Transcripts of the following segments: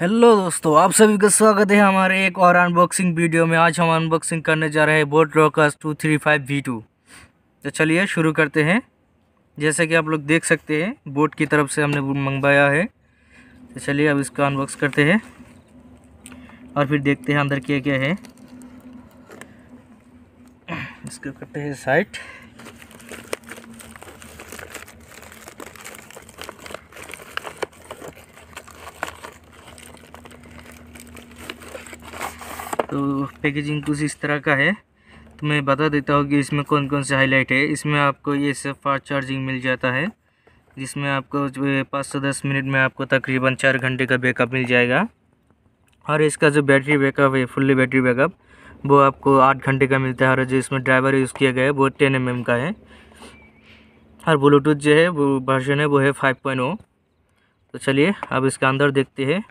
hello दोस्तों आप सभी का स्वागत है हमारे एक और अनबॉक्सिंग वीडियो में आज हम अनबॉक्सिंग करने जा रहे हैं boAt Rockerz two three five V two तो चलिए शुरू करते हैं जैसे कि आप लोग देख सकते हैं बोट की तरफ से हमने मंगवाया है तो चलिए अब इसको अनबॉक्स करते हैं और फिर देखते हैं अंदर क्या क्या है इसको करते हैं साइट तो पैकेजिंग कुछ इस तरह का है तो मैं बता देता हूँ कि इसमें कौन कौन से हाईलाइट है इसमें आपको ये सब फास्ट चार्जिंग मिल जाता है जिसमें आपको पाँच से दस मिनट में आपको तकरीबन चार घंटे का बैकअप मिल जाएगा और इसका जो बैटरी बैकअप है फुल्ली बैटरी बैकअप वो आपको आठ घंटे का मिलता है और जो इसमें ड्राइवर यूज़ किया गया है वो टेन एम का है और ब्लूटूथ जो है वो वर्जन है वो है फाइव पॉइंट ओ तो चलिए अब इसका अंदर देखते हैं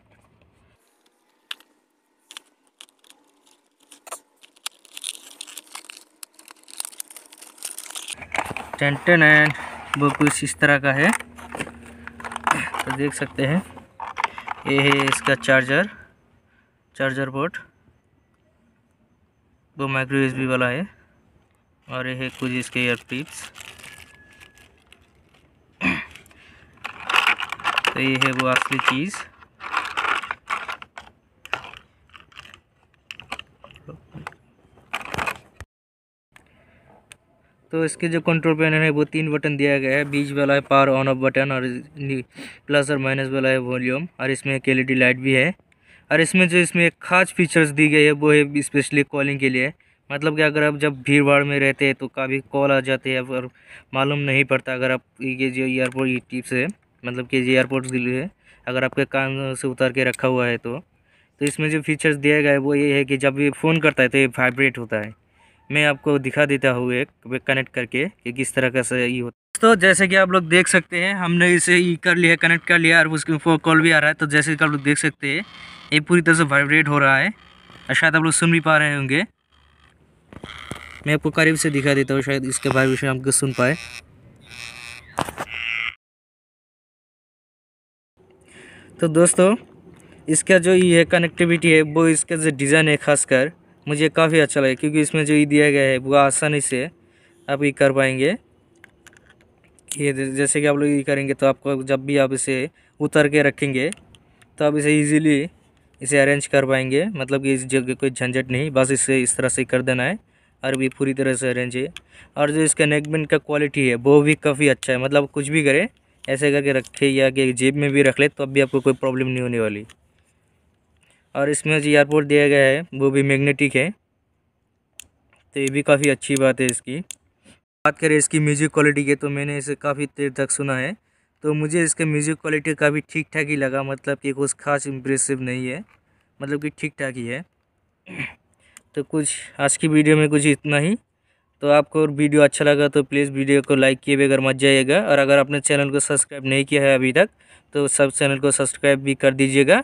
टेंटन एंड वो कुछ इस तरह का है तो देख सकते हैं ये है इसका चार्जर चार्जर बोर्ड वो माइक्रो एस वाला है और ये है कुछ इसके एयर टिप्स तो ये है वो असली चीज़ तो इसके जो कंट्रोल पैनल है वो तीन बटन दिया गया है बीच वाला है पावर ऑन ऑफ बटन और प्लस और माइनस वाला है वॉल्यूम और इसमें एक एल लाइट भी है और इसमें जो इसमें एक खास फीचर्स दी गई है वो है स्पेशली कॉलिंग के लिए मतलब कि अगर आप जब भीड़ भाड़ में रहते हैं तो काफ़ी कॉल आ जाते हैं और मालूम नहीं पड़ता अगर आप ये जो एयरपोर्ट टीप से है मतलब कि ये एयरपोर्ट के लिए अगर आपके कान से उतार के रखा हुआ है तो तो इसमें जो फीचर्स दिया गया है वो ये है कि जब ये फ़ोन करता है तो ये वाइब्रेट होता है मैं आपको दिखा देता हूँ एक कनेक्ट करके कि किस तरह का सही होता है दोस्तों जैसे कि आप लोग देख सकते हैं हमने इसे ई e कर लिया कनेक्ट कर लिया और उसके फोन कॉल भी आ रहा है तो जैसे कि आप लोग देख सकते हैं ये पूरी तरह से वाइब्रेट हो रहा है और शायद आप लोग सुन भी पा रहे होंगे मैं आपको करीब से दिखा देता हूँ शायद इसके वाइब्रेशन आपको सुन पाए तो दोस्तों इसका जो ये e कनेक्टिविटी है वो इसका जो डिज़ाइन है खासकर मुझे काफ़ी अच्छा लगा क्योंकि इसमें जो ये दिया गया है वो आसानी से आप ये कर पाएंगे ये जैसे कि आप लोग ये करेंगे तो आपको जब भी आप इसे उतर के रखेंगे तो आप इसे इजीली इसे अरेंज कर पाएंगे मतलब कि इस जगह कोई झंझट नहीं बस इसे इस तरह से कर देना है और भी पूरी तरह से अरेंज है और जो इसका नेकबैंड का क्वालिटी है वो भी काफ़ी अच्छा है मतलब कुछ भी करें ऐसे करके रखे या कि जेब में भी रख ले तो अब भी आपको कोई प्रॉब्लम नहीं होने वाली और इसमें जो एयरपोर्ट दिया गया है वो भी मैग्नेटिक है तो ये भी काफ़ी अच्छी बात है इसकी बात करें इसकी म्यूज़िक क्वालिटी की तो मैंने इसे काफ़ी देर तक सुना है तो मुझे इसका म्यूज़िक क्वालिटी काफ़ी ठीक ठाक ही लगा मतलब कि कुछ खास इम्प्रेसिव नहीं है मतलब कि ठीक ठाक ही है तो कुछ आज की वीडियो में कुछ इतना ही तो आपको वीडियो अच्छा लगा तो प्लीज़ वीडियो को लाइक किए बगैर मत जाइएगा और अगर आपने चैनल को सब्सक्राइब नहीं किया है अभी तक तो सब चैनल को सब्सक्राइब भी कर दीजिएगा